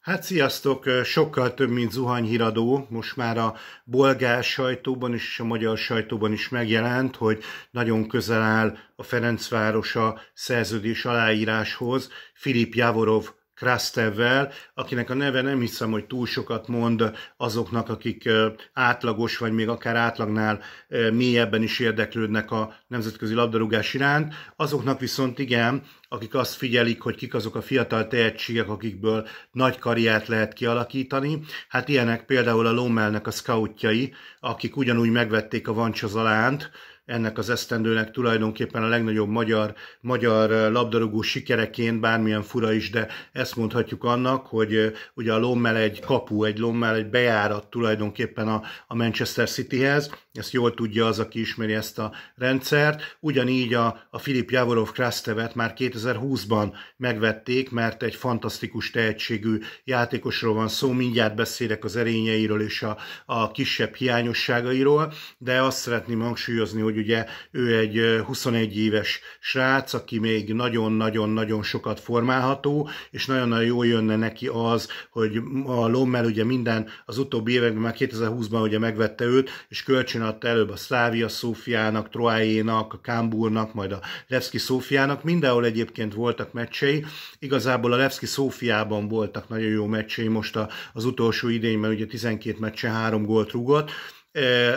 Hát sziasztok! Sokkal több, mint zuhanyhíradó. Most már a bolgár sajtóban is, és a magyar sajtóban is megjelent, hogy nagyon közel áll a Ferencvárosa szerződés aláíráshoz Filip Javorov Krastevvel, akinek a neve nem hiszem, hogy túl sokat mond azoknak, akik átlagos, vagy még akár átlagnál mélyebben is érdeklődnek a nemzetközi labdarúgás iránt. Azoknak viszont igen, akik azt figyelik, hogy kik azok a fiatal tehetségek, akikből nagy karriert lehet kialakítani. Hát ilyenek például a Lomelnek a scoutjai, akik ugyanúgy megvették a Vancsa Zalánt, ennek az esztendőnek tulajdonképpen a legnagyobb magyar, magyar eh, labdarúgó sikereként, bármilyen fura is, de ezt mondhatjuk annak, hogy eh, ugye a Lommel egy kapu, egy Lommel egy bejárat tulajdonképpen a, a Manchester Cityhez, ezt jól tudja az, aki ismeri ezt a rendszert. Ugyanígy a, a Filip Javorov Krasztevet már 2020-ban megvették, mert egy fantasztikus tehetségű játékosról van szó, mindjárt beszélek az erényeiről és a, a kisebb hiányosságairól, de azt szeretném hangsúlyozni, hogy ugye ő egy 21 éves srác, aki még nagyon-nagyon-nagyon sokat formálható, és nagyon-nagyon jól jönne neki az, hogy a Lommel ugye minden az utóbbi években, már 2020-ban ugye megvette őt, és kölcsön adta előbb a Szlávia Szófiának, Troájénak, a Kámbúrnak, majd a Levski Szófiának, mindenhol egyébként voltak meccsei, igazából a Levski Szófiában voltak nagyon jó meccsei most a, az utolsó idényben, ugye 12 meccsen három gólt rúgott, e,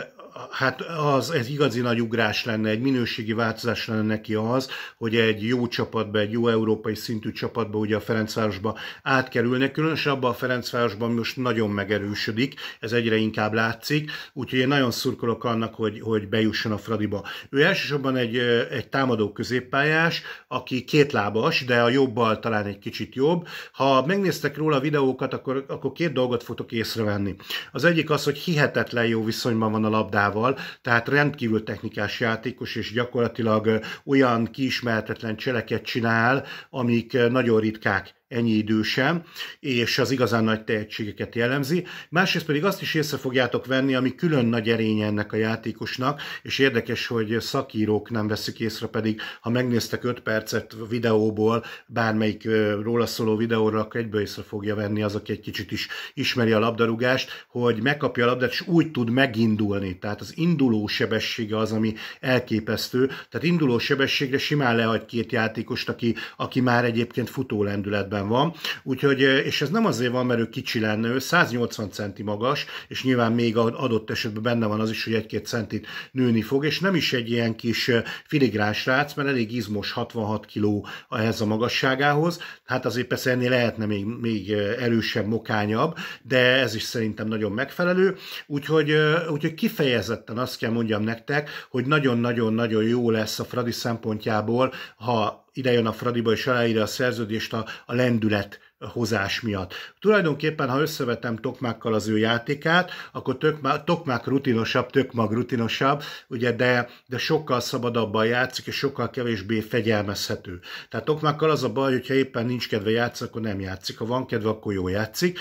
hát az, egy igazi nagy ugrás lenne, egy minőségi változás lenne neki az, hogy egy jó csapatba, egy jó európai szintű csapatba, ugye a Ferencvárosba átkerülnek, különösen abban a Ferencvárosban most nagyon megerősödik, ez egyre inkább látszik, úgyhogy én nagyon szurkolok annak, hogy, hogy bejusson a Fradiba. Ő elsősorban egy, egy támadó középpályás, aki kétlábas, de a jobbal talán egy kicsit jobb. Ha megnéztek róla a videókat, akkor, akkor két dolgot fogtok észrevenni. Az egyik az, hogy hihetetlen jó viszonyban van a labdával, labdával, tehát rendkívül technikás játékos, és gyakorlatilag olyan kiismertetlen cseleket csinál, amik nagyon ritkák ennyi idősen, és az igazán nagy tehetségeket jellemzi. Másrészt pedig azt is észre fogjátok venni, ami külön nagy erény ennek a játékosnak, és érdekes, hogy szakírók nem veszik észre, pedig ha megnéztek 5 percet videóból, bármelyik róla szóló videóra, akkor egyből észre fogja venni az, aki egy kicsit is ismeri a labdarúgást, hogy megkapja a labdát, és úgy tud megindulni. Tehát az induló sebessége az, ami elképesztő. Tehát induló sebességre simán lehagy két játékost, aki, aki már egyébként futó lendületben helyzetben van. Úgyhogy, és ez nem azért van, mert ő kicsi lenne, ő 180 centi magas, és nyilván még adott esetben benne van az is, hogy egy-két centit nőni fog, és nem is egy ilyen kis filigrán srác, mert elég izmos 66 kiló ehhez a magasságához. Hát azért persze ennél lehetne még, még erősebb, mokányabb, de ez is szerintem nagyon megfelelő. Úgyhogy, úgyhogy kifejezetten azt kell mondjam nektek, hogy nagyon-nagyon-nagyon jó lesz a Fradi szempontjából, ha ide jön a Fradiba és aláírja a szerződést a, a lendület hozás miatt. Tulajdonképpen, ha összevetem Tokmákkal az ő játékát, akkor Tokmák, Tokmák rutinosabb, Tökmag rutinosabb, ugye, de, de sokkal szabadabban játszik, és sokkal kevésbé fegyelmezhető. Tehát Tokmákkal az a baj, hogyha éppen nincs kedve játszani, akkor nem játszik, ha van kedve, akkor jó játszik.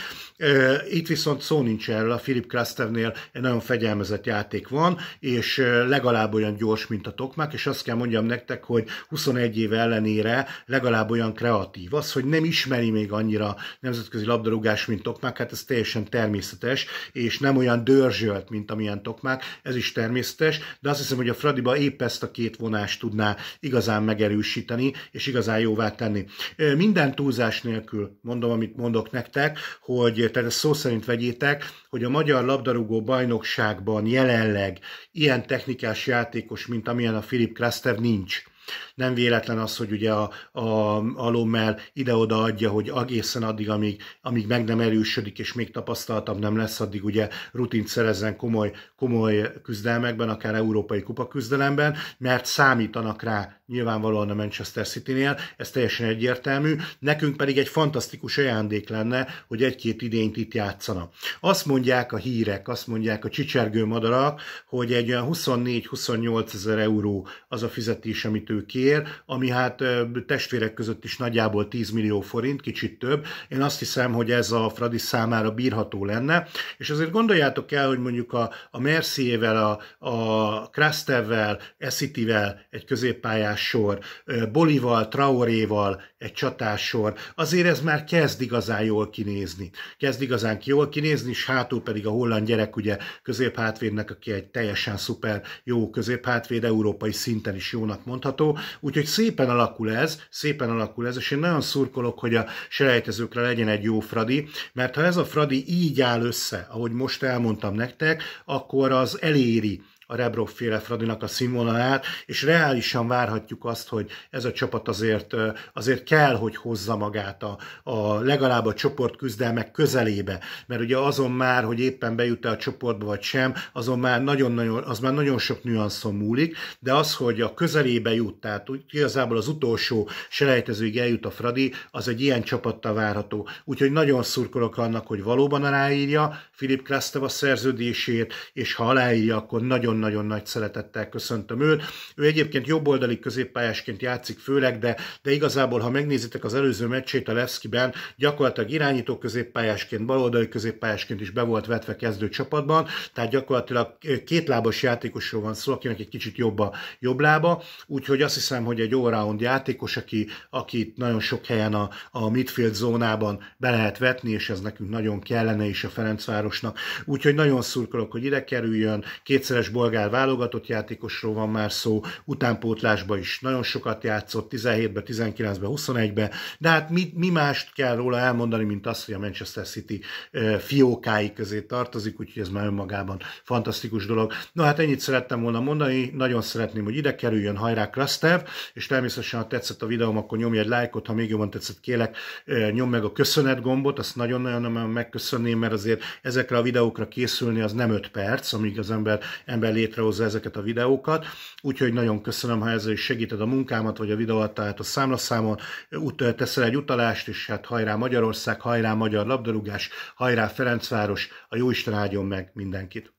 Itt viszont szó nincs erről, a Philip Krasztevnél egy nagyon fegyelmezett játék van, és legalább olyan gyors, mint a Tokmák, és azt kell mondjam nektek, hogy 21 év ellenére legalább olyan kreatív. Az, hogy nem ismeri még annyi annyira nemzetközi labdarúgás, mint Tokmák, hát ez teljesen természetes, és nem olyan dörzsölt, mint amilyen Tokmák, ez is természetes, de azt hiszem, hogy a Fradiba épp ezt a két vonást tudná igazán megerősíteni, és igazán jóvá tenni. Minden túlzás nélkül mondom, amit mondok nektek, hogy tehát ezt szó szerint vegyétek, hogy a magyar labdarúgó bajnokságban jelenleg ilyen technikás játékos, mint amilyen a Filip Krasztev nincs. Nem véletlen az, hogy ugye a, a, a Lommel ide-oda adja, hogy egészen addig, amíg, amíg meg nem erősödik, és még tapasztaltabb nem lesz, addig ugye rutint szerezzen komoly, komoly küzdelmekben, akár európai kupa küzdelemben, mert számítanak rá nyilvánvalóan a Manchester City-nél, ez teljesen egyértelmű, nekünk pedig egy fantasztikus ajándék lenne, hogy egy-két idényt itt játszana. Azt mondják a hírek, azt mondják a csicsergő madarak, hogy egy olyan 24-28 ezer euró az a fizetés, amit ő kér, ami hát testvérek között is nagyjából 10 millió forint, kicsit több. Én azt hiszem, hogy ez a Fradi számára bírható lenne, és azért gondoljátok el, hogy mondjuk a, a Merciével, a, a Krastevvel, Essitivel egy középpályás sor, Bolival, Traoréval egy csatássor, azért ez már kezd igazán jól kinézni. Kezd igazán jól kinézni, és hátul pedig a holland gyerek ugye középhátvédnek, aki egy teljesen szuper jó középhátvéd, európai szinten is jónak mondható, látható, úgyhogy szépen alakul ez, szépen alakul ez, és én nagyon szurkolok, hogy a selejtezőkre legyen egy jó Fradi, mert ha ez a Fradi így áll össze, ahogy most elmondtam nektek, akkor az eléri a Rebrov féle Fradinak a színvonalát, és reálisan várhatjuk azt, hogy ez a csapat azért, azért kell, hogy hozza magát a, a legalább a csoport küzdelmek közelébe, mert ugye azon már, hogy éppen bejut-e a csoportba vagy sem, azon már nagyon-nagyon, az már nagyon sok nüanszon múlik, de az, hogy a közelébe jut, tehát úgy, igazából az utolsó selejtezőig eljut a Fradi, az egy ilyen csapatta várható. Úgyhogy nagyon szurkolok annak, hogy valóban aláírja Filip Krasztava szerződését, és ha aláírja, akkor nagyon nagyon-nagyon nagy szeretettel köszöntöm őt. Ő egyébként jobboldali középpályásként játszik főleg, de, de igazából, ha megnézitek az előző meccsét a Lefsky-ben, gyakorlatilag irányító középpályásként, baloldali középpályásként is be volt vetve kezdő csapatban, tehát gyakorlatilag kétlábas játékosról van szó, akinek egy kicsit jobb a jobb lába, úgyhogy azt hiszem, hogy egy all-round játékos, aki, akit nagyon sok helyen a, a midfield zónában be lehet vetni, és ez nekünk nagyon kellene is a Ferencvárosnak. Úgyhogy nagyon szurkolok, hogy ide kerüljön, kétszeres bolgár válogatott játékosról van már szó, utánpótlásba is nagyon sokat játszott, 17-ben, 19-ben, 21-ben, de hát mi, mi mást kell róla elmondani, mint azt, hogy a Manchester City fiókái közé tartozik, úgyhogy ez már önmagában fantasztikus dolog. Na hát ennyit szerettem volna mondani, nagyon szeretném, hogy ide kerüljön, hajrá Krasztev, és természetesen, ha tetszett a videóm, akkor nyomj egy lájkot, ha még jobban tetszett, kélek, nyom meg a köszönet gombot, azt nagyon-nagyon megköszönném, mert azért ezekre a videókra készülni az nem 5 perc, amíg az ember, ember létrehozza ezeket a videókat, úgyhogy nagyon köszönöm, ha ezzel is segíted a munkámat, vagy a videót, tehát a számlaszámon, út, teszel egy utalást, és hát hajrá Magyarország, hajrá magyar labdarúgás, hajrá Ferencváros, a Jóisten áldjon meg mindenkit!